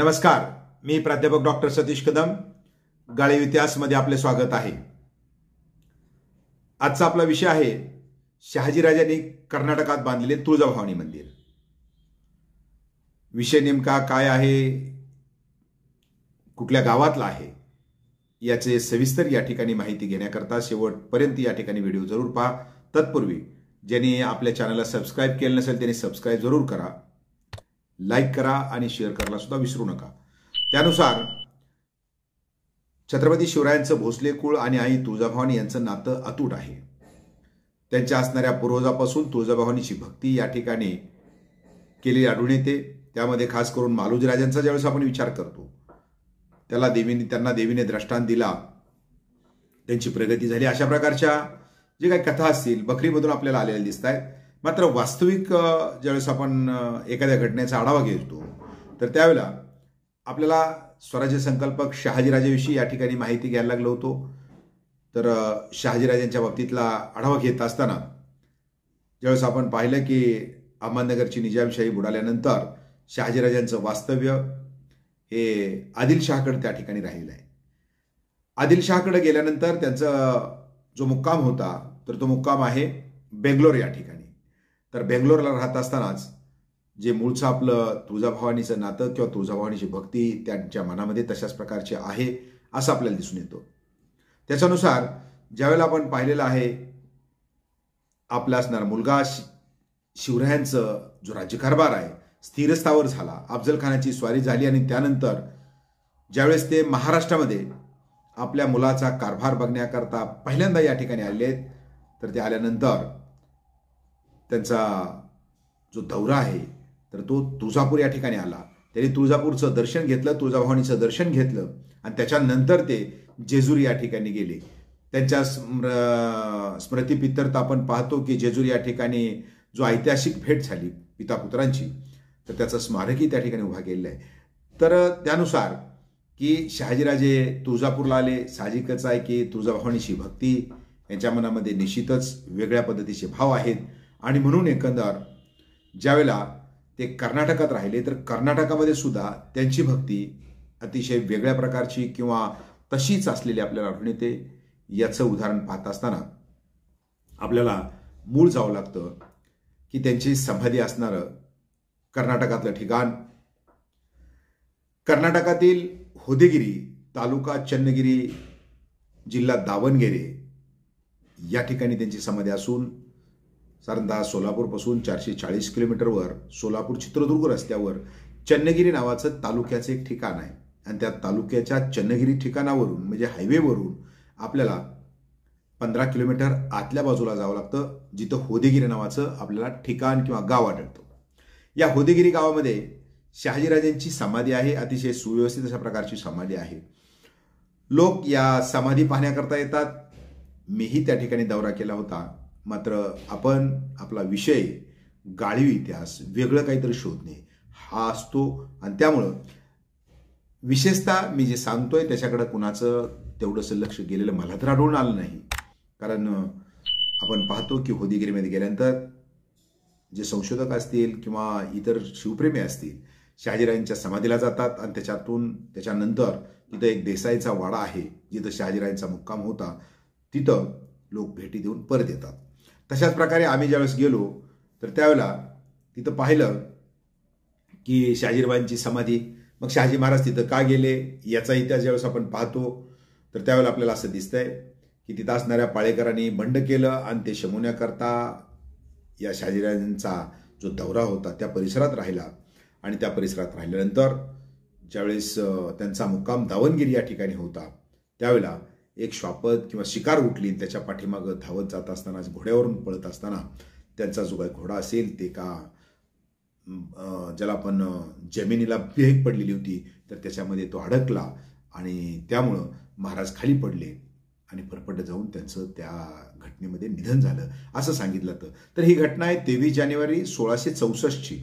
नमस्कार मी प्राध्यापक डॉक्टर सतीश कदम गाळी इतिहासमध्ये आपले स्वागत आहे आजचा आपला विषय आहे शहाजीराजांनी कर्नाटकात बांधलेले तुळजाभवानी मंदिर विषय नेमका काय आहे कुठल्या गावातला आहे याचे सविस्तर या ठिकाणी माहिती घेण्याकरता शेवटपर्यंत या ठिकाणी व्हिडिओ जरूर पहा तत्पूर्वी ज्यांनी आपल्या चॅनलला सबस्क्राईब केलं नसेल त्यांनी सबस्क्राईब जरूर करा लाईक करा आणि शेअर करायला सुद्धा विसरू नका त्यानुसार छत्रपती शिवरायांचं भोसले कुळ आणि आई तुळजाभवानी यांचं नातं अतूट आहे त्यांच्या असणाऱ्या पूर्वजापासून तुळजाभवानीची भक्ती या ठिकाणी केलेली आढळून येते त्यामध्ये खास करून मालुजीराजांचा ज्यावेळेस आपण विचार करतो त्याला देवीने त्यांना देवीने द्रष्टांत दिला त्यांची प्रगती झाली अशा प्रकारच्या जे काही कथा असतील बकरीमधून आपल्याला आलेल्या दिसत आहेत मात्र वास्तविक ज्यावेळेस आपण एखाद्या घटनेचा आढावा घेतो तर त्यावेळेला आपल्याला स्वराज्य संकल्पक शहाजीराजेविषयी या ठिकाणी माहिती घ्यायला लागलो होतो तर शहाजीराजांच्या बाबतीतला आढावा घेत असताना ज्यावेळेस आपण पाहिलं की अहमदनगरची निजामशाही बुडाल्यानंतर शहाजीराजांचं वास्तव्य हे आदिलशहाकडे त्या ठिकाणी राहिलं आहे आदिलशहाकडे गेल्यानंतर त्यांचा जो मुक्काम होता तर तो मुक्काम आहे बेंगलोर या ठिकाणी तर बेंगलोरला राहत असतानाच जे मूळचं आपलं तुळजाभवानीचं नातं किंवा तुळजाभवानीची भक्ती त्यांच्या मनामध्ये तशाच प्रकारची आहे असं आपल्याला दिसून येतो त्याच्यानुसार ज्यावेळेला आपण पाहिलेलं आहे आपला असणार मुलगा शिवरायांचं जो राज्यकारभार आहे स्थिरस्थावर झाला अफजलखानाची स्वारी झाली आणि त्यानंतर ज्यावेळेस ते महाराष्ट्रामध्ये आपल्या मुलाचा कारभार बघण्याकरता पहिल्यांदा या ठिकाणी आले आहेत तर ते आल्यानंतर त्यांचा जो दौरा आहे तर तो तुळजापूर या ठिकाणी आला त्यांनी तुळजापूरचं दर्शन घेतलं तुळजाभवानीचं दर्शन घेतलं आणि त्याच्यानंतर ते जेजूर या ठिकाणी गेले त्यांच्या स्मृ स्मृतिपित्तर आपण पाहतो की जेजूर या ठिकाणी जो ऐतिहासिक भेट झाली पिता पुत्रांची तर त्याचं स्मारकही त्या ठिकाणी उभा केलेलं आहे तर त्यानुसार की शहाजीराजे तुळजापूरला आले साहजिकच आहे की तुळजाभवानीची भक्ती यांच्या मनामध्ये निश्चितच वेगळ्या पद्धतीचे भाव आहेत आणि म्हणून एकंदर ज्यावेळेला ते कर्नाटकात राहिले तर कर्नाटकामध्ये सुद्धा त्यांची भक्ती अतिशय वेगळ्या प्रकारची किंवा तशीच असलेली आपल्याला आढळून येते याचं उदाहरण पाहत असताना आपल्याला मूळ जावं लागतं की त्यांची समाधी असणारं कर्नाटकातलं ठिकाण कर्नाटकातील होदेगिरी तालुका चन्नगिरी जिल्हा दावणगेरे या ठिकाणी त्यांची समाधी असून साधारणतः सोलापूरपासून चारशे चाळीस किलोमीटरवर सोलापूर चित्रदुर्ग रस्त्यावर चन्नगिरी नावाचं तालुक्याचं एक ठिकाण आहे आणि त्या तालुक्याच्या चन्नगिरी ठिकाणावरून म्हणजे हायवेवरून आपल्याला पंधरा किलोमीटर आतल्या बाजूला जावं लागतं जिथं होदेगिरी नावाचं आपल्याला ठिकाण किंवा गाव आढळतं या होदेगिरी गावामध्ये शहाजीराजांची समाधी आहे अतिशय सुव्यवस्थित अशा प्रकारची समाधी आहे लोक या समाधी पाहण्याकरता येतात मीही त्या ठिकाणी दौरा केला होता मात्र आपण आपला विषय गाळीव इतिहास वेगळं काहीतरी शोधणे हा असतो आणि त्यामुळं विशेषतः मी जे सांगतोय त्याच्याकडे कुणाचं तेवढंसं लक्ष गेलेलं मला तर आढळून आलं नाही कारण आपण पाहतो की होदिगिरीमध्ये गेल्यानंतर जे संशोधक असतील किंवा इतर शिवप्रेमी असतील शहाजीरायांच्या समाधीला जातात आणि त्याच्यातून त्याच्यानंतर तिथं एक देसाईचा वाडा आहे जिथं शहाजीरायांचा मुक्काम होता तिथं लोक भेटी देऊन परत येतात तशाच प्रकारे आम्ही ज्यावेळेस गेलो तर त्यावेळेला तिथं पाहिलं की शहाजीरावांची समाधी मग शहाजी महाराज तिथं का गेले याचा इतिहास ज्यावेळेस आपण पाहतो तर त्यावेळेला आपल्याला असं दिसतंय की तिथं असणाऱ्या पाळेकरांनी बंड केलं आणि ते शमवण्याकरता या शहाजीराजांचा जो दौरा होता त्या परिसरात राहिला आणि त्या परिसरात राहिल्यानंतर ज्यावेळेस त्यांचा मुक्काम दावणगिरी या ठिकाणी होता त्यावेळेला एक श्वापद किंवा शिकार उठली त्याच्या पाठीमागं धावत जात असताना घोड्यावरून पळत असताना त्यांचा जो काही घोडा असेल ते का ज्याला आपण जमिनीला भेग पडलेली होती तर त्याच्यामध्ये तो अडकला आणि त्यामुळं महाराज खाली पडले आणि फरफट जाऊन त्यांचं त्या घटनेमध्ये निधन झालं असं सांगितलं होतं तर ही घटना आहे तेवीस जानेवारी सोळाशे चौसष्टची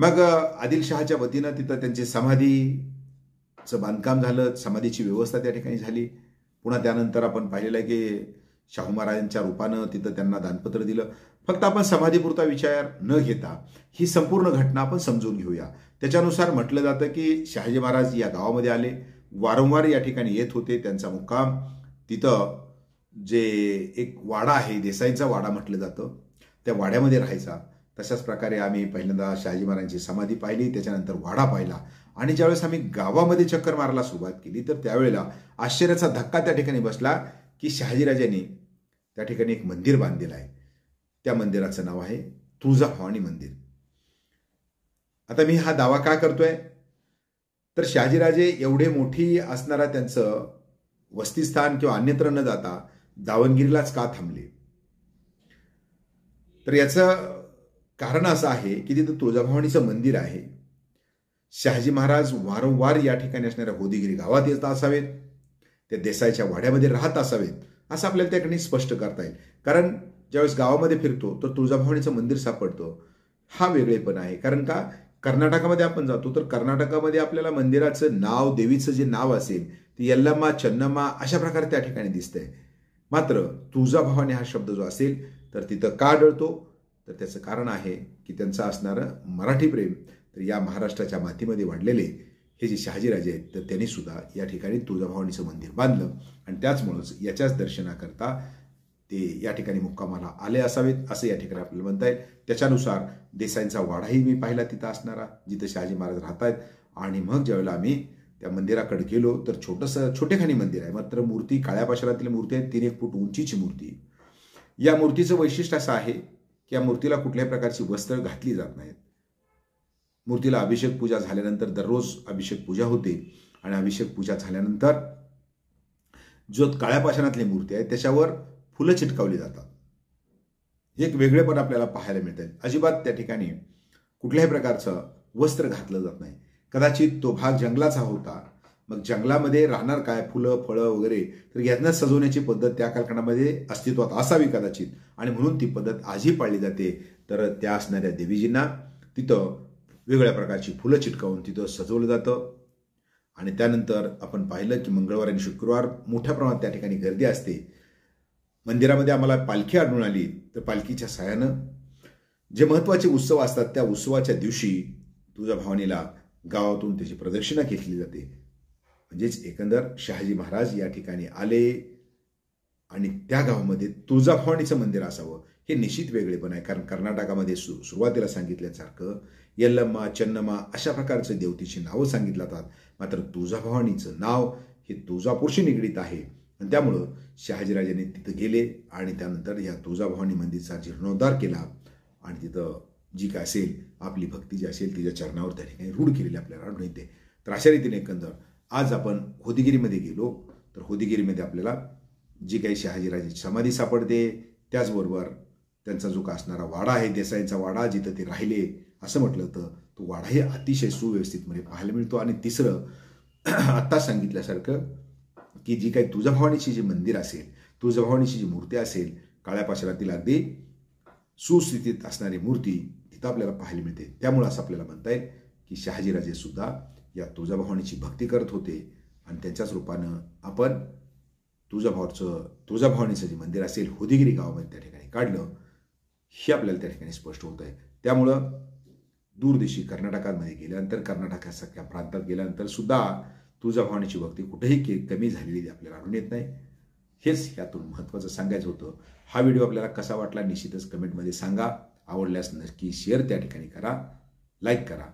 मग आदिलशहाच्या वतीनं तिथं त्यांची समाधी चं बांधकाम झालं समाधीची व्यवस्था त्या ठिकाणी झाली पुन्हा त्यानंतर आपण पाहिलेलं आहे की शाहू महाराजांच्या रूपानं तिथं त्यांना दानपत्र दिलं फक्त आपण समाधीपुरता विचार न घेता ही संपूर्ण घटना आपण समजून घेऊया त्याच्यानुसार म्हटलं जातं की शहाजी महाराज या गावामध्ये आले वारंवार या ठिकाणी येत होते त्यांचा मुक्काम तिथं जे एक वाडा आहे देसाईंचा वाडा म्हटलं जातं त्या वाड्यामध्ये राहायचा तशाच प्रकारे आम्ही पहिल्यांदा शहाजी महाराजांची समाधी पाहिली त्याच्यानंतर वाडा पाहिला आणि ज्यावेळेस आम्ही गावामध्ये चक्कर मारायला सुरुवात केली तर त्यावेळेला आश्चर्याचा धक्का त्या ठिकाणी बसला की शहाजीराजांनी त्या ठिकाणी एक मंदिर बांधलेलं आहे त्या मंदिराचं नाव आहे तुळजाभवानी मंदिर आता मी हा दावा का करतोय तर शहाजीराजे एवढे मोठी असणारा त्यांचं वस्तीस्थान किंवा अन्यत्र न जाता दावणगिरीलाच का थांबले तर याचं कारण असं आहे की तिथं तुळजाभवानीचं मंदिर आहे शहाजी महाराज वारंवार या ठिकाणी असणाऱ्या होदिगिरी गावात येत असावेत ते देसाईच्या वाड्यामध्ये राहत असावेत असं आपल्याला त्या ठिकाणी स्पष्ट करता येईल कारण ज्यावेळेस गावामध्ये फिरतो तर तुळजाभवानीचं मंदिर सापडतं हा वेगळेपण आहे कारण का कर्नाटकामध्ये आपण जातो तर कर्नाटकामध्ये आपल्याला मंदिराचं नाव देवीचं जे नाव असेल ते यल्लम्मा चन्नम्मा अशा प्रकारे त्या ठिकाणी दिसतंय मात्र तुळजाभवानी हा शब्द जो असेल तर तिथं का आढळतो तर त्याचं कारण आहे की त्यांचं असणारं मराठी प्रेम तर या महाराष्ट्राच्या मातीमध्ये वाढलेले हे जे शहाजीराजे आहेत तर त्यांनी सुद्धा या ठिकाणी तुळजाभवानीचं मंदिर बांधलं आणि त्याचमुळंच याच्याच दर्शनाकरता ते या ठिकाणी मुक्कामाला आले असावेत असं या ठिकाणी आपल्याला म्हणता येईल त्याच्यानुसार देसाईंचा वाडाही मी पाहिला तिथं असणारा जिथं शहाजी महाराज राहत आहेत आणि मग ज्यावेळेला आम्ही त्या मंदिराकडे गेलो तर छोटंसं छोटेखानी मंदिर आहे मात्र मूर्ती काळ्या पाशरातील मूर्ती आहे तीन एक फूट उंचीची मूर्ती या मूर्तीचं वैशिष्ट्य असं आहे की या मूर्तीला कुठल्याही प्रकारची वस्त्र घातली जात नाहीत मूर्तीला अभिषेक पूजा झाल्यानंतर दररोज अभिषेक पूजा होते आणि अभिषेक पूजा झाल्यानंतर जो काळ्या पाषाणातली मूर्ती आहे त्याच्यावर फुलं चिटकावली जातात एक वेगळेपण आपल्याला पाहायला मिळतं अजिबात त्या ठिकाणी कुठल्याही प्रकारचं वस्त्र घातलं जात नाही कदाचित तो भाग जंगलाचा होता मग जंगलामध्ये राहणार काय फुलं फळं वगैरे तर यांना सजवण्याची पद्धत त्या कारखान्यामध्ये अस्तित्वात असावी कदाचित आणि म्हणून ती पद्धत आजही पाळली जाते तर त्या असणाऱ्या देवीजींना तिथं वेगवेगळ्या प्रकारची फुलं चिटकावून तिथं सजवलं जातं आणि त्यानंतर आपण पाहिलं की मंगळवार आणि शुक्रवार मोठ्या प्रमाणात त्या ठिकाणी गर्दी असते मंदिरामध्ये आम्हाला पालखी आढळून आली तर पालखीच्या सहाय्यानं जे महत्त्वाचे उत्सव असतात त्या उत्सवाच्या दिवशी तुझ्या भावनेला गावातून त्याची प्रदक्षिणा घेतली जाते म्हणजेच एकंदर शहाजी महाराज या ठिकाणी आले आणि त्या गावामध्ये तुळजाभवानीचं मंदिर असावं हे निश्चित वेगळेपण आहे कारण कर्नाटकामध्ये सु सुरुवातीला सांगितल्यासारखं यल्लम्मा चन्नमा अशा प्रकारचे देवतेची नावं सांगितलं जातात मात्र तुळजाभवानीचं नाव हे तुळजापूरशी निगडीत आहे आणि त्यामुळं शहाजीराजांनी तिथं गेले आणि त्यानंतर या तुळजाभवानी मंदिरचा जीर्णोद्धार केला आणि तिथं जी काय असेल आपली भक्ती जी असेल तिच्या चरणावर त्या ठिकाणी रूढ केलेली आपल्याला आढळून येते तर अशा रीतीने एकंदर आज आपण होदिगिरीमध्ये गेलो तर होदिगिरीमध्ये आपल्याला जी काही शहाजीराजे समाधी सापडते त्याचबरोबर त्यांचा जो का असणारा वाडा आहे देसाईंचा वाडा जिथं ते राहिले असं म्हटलं तर तो वाढाही अतिशय सुव्यवस्थित म्हणजे पाहायला मिळतो आणि तिसरं आत्ता सांगितल्यासारखं की जी काही तुळजाभवानीची जी मंदिर असेल तुळजाभवानीची जी मूर्ती असेल काळ्या पाशरातील अगदी सुस्थितीत असणारी मूर्ती तिथं आपल्याला पाहायला मिळते त्यामुळं असं आपल्याला म्हणता येईल की शहाजीराजे सुद्धा या तुळजाभवानीची भक्ती करत होते आणि त्यांच्याच रूपानं आपण तुळजाभावचं तुळजाभवानीचं जे मंदिर असेल हुदिगिरी गावामध्ये त्या ठिकाणी काढलं हे आपल्याला त्या ठिकाणी स्पष्ट होत आहे त्यामुळं दूरदेशी कर्नाटकामध्ये गेल्यानंतर कर्नाटकासारख्या प्रांतात गेल्यानंतर सुद्धा तुळजाभवानीची भक्ती कुठेही के कमी झालेली आपल्याला आढळून येत नाही हेच यातून महत्त्वाचं सांगायचं होतं हा व्हिडिओ आपल्याला कसा वाटला निश्चितच कमेंटमध्ये सांगा आवडल्यास नक्की शेअर त्या ठिकाणी करा लाईक करा